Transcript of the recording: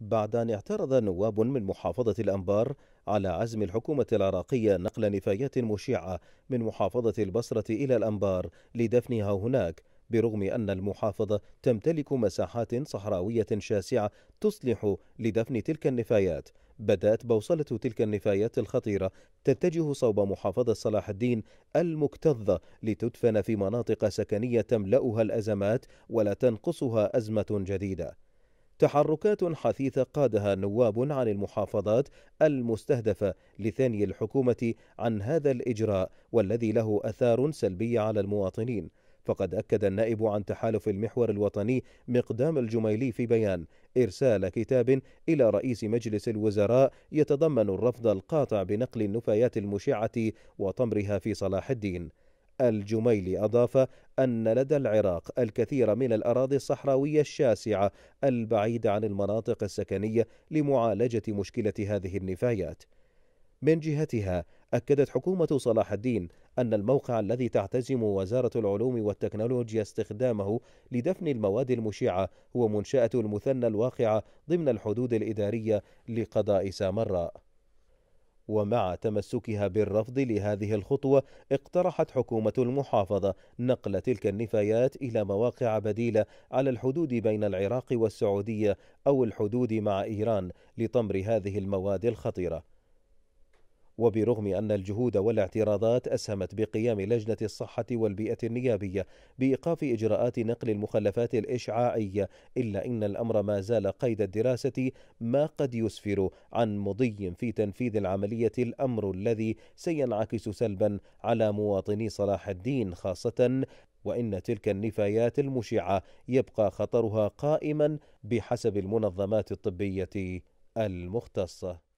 بعد أن اعترض نواب من محافظة الأنبار على عزم الحكومة العراقية نقل نفايات مشعة من محافظة البصرة إلى الأنبار لدفنها هناك برغم أن المحافظة تمتلك مساحات صحراوية شاسعة تصلح لدفن تلك النفايات بدأت بوصلة تلك النفايات الخطيرة تتجه صوب محافظة صلاح الدين المكتظة لتدفن في مناطق سكنية تملأها الأزمات ولا تنقصها أزمة جديدة تحركات حثيثة قادها نواب عن المحافظات المستهدفة لثاني الحكومة عن هذا الإجراء والذي له أثار سلبية على المواطنين فقد أكد النائب عن تحالف المحور الوطني مقدام الجميلي في بيان إرسال كتاب إلى رئيس مجلس الوزراء يتضمن الرفض القاطع بنقل النفايات المشعة وطمرها في صلاح الدين الجميلي أضاف أن لدى العراق الكثير من الأراضي الصحراوية الشاسعة البعيدة عن المناطق السكنية لمعالجة مشكلة هذه النفايات. من جهتها أكدت حكومة صلاح الدين أن الموقع الذي تعتزم وزارة العلوم والتكنولوجيا استخدامه لدفن المواد المشعة هو منشأة المثنى الواقعة ضمن الحدود الإدارية لقضاء سامراء. ومع تمسكها بالرفض لهذه الخطوة اقترحت حكومة المحافظة نقل تلك النفايات إلى مواقع بديلة على الحدود بين العراق والسعودية أو الحدود مع إيران لطمر هذه المواد الخطيرة وبرغم أن الجهود والاعتراضات أسهمت بقيام لجنة الصحة والبيئة النيابية بإيقاف إجراءات نقل المخلفات الإشعاعية إلا إن الأمر ما زال قيد الدراسة ما قد يسفر عن مضي في تنفيذ العملية الأمر الذي سينعكس سلبا على مواطني صلاح الدين خاصة وان تلك النفايات المشعه يبقى خطرها قائما بحسب المنظمات الطبيه المختصه